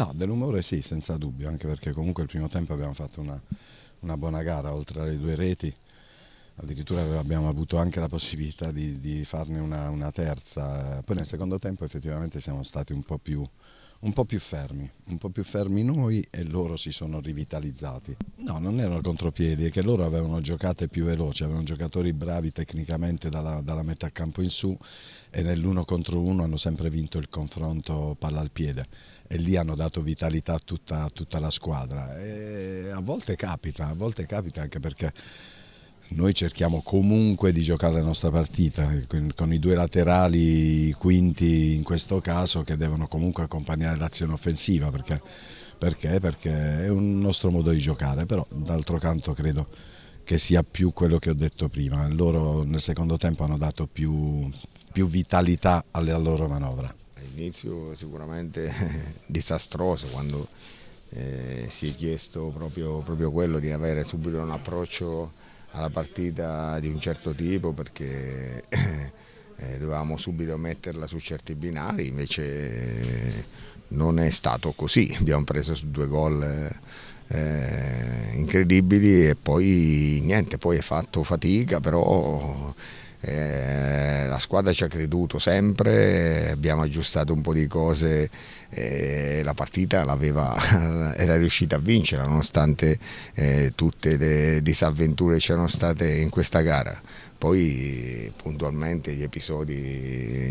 No, dell'umore sì, senza dubbio, anche perché comunque il primo tempo abbiamo fatto una, una buona gara, oltre alle due reti addirittura abbiamo avuto anche la possibilità di, di farne una, una, terza, poi nel secondo tempo effettivamente siamo stati un po, più, un po' più fermi, un po' più fermi noi e loro si sono rivitalizzati. No, non erano contropiedi, è che loro avevano giocate più veloci, avevano giocatori bravi tecnicamente dalla, dalla metà campo in su e nell'uno contro uno hanno sempre vinto il confronto palla al piede e lì hanno dato vitalità a tutta, tutta la squadra. E a volte capita, a volte capita anche perché noi cerchiamo comunque di giocare la nostra partita con i due laterali quinti in questo caso che devono comunque accompagnare l'azione offensiva perché, perché, perché è un nostro modo di giocare però d'altro canto credo che sia più quello che ho detto prima loro nel secondo tempo hanno dato più, più vitalità alla loro manovra all'inizio sicuramente disastroso quando eh, si è chiesto proprio, proprio quello di avere subito un approccio alla partita di un certo tipo perché eh, eh dovevamo subito metterla su certi binari, invece eh, non è stato così, abbiamo preso due gol eh, incredibili e poi niente, poi è fatto fatica, però eh, la squadra ci ha creduto sempre, abbiamo aggiustato un po' di cose e la partita era riuscita a vincere nonostante eh, tutte le disavventure che c'erano state in questa gara. Poi puntualmente gli episodi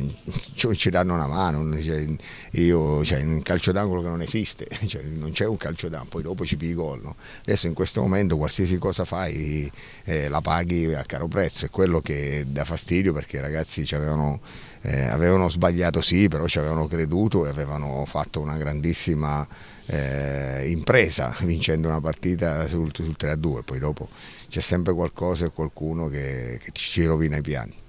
calcio ci danno una mano. Cioè, io, cioè, un calcio d'angolo che non esiste, cioè, non c'è un calcio d'angolo, poi dopo ci pigli gol. No? Adesso in questo momento qualsiasi cosa fai eh, la paghi a caro prezzo, è quello che dà fastidio perché i ragazzi avevano, eh, avevano sbagliato sì, però ci avevano creduto e avevano fatto una grandissima... Eh, impresa vincendo una partita sul, sul 3-2, poi dopo c'è sempre qualcosa e qualcuno che, che ci rovina i piani.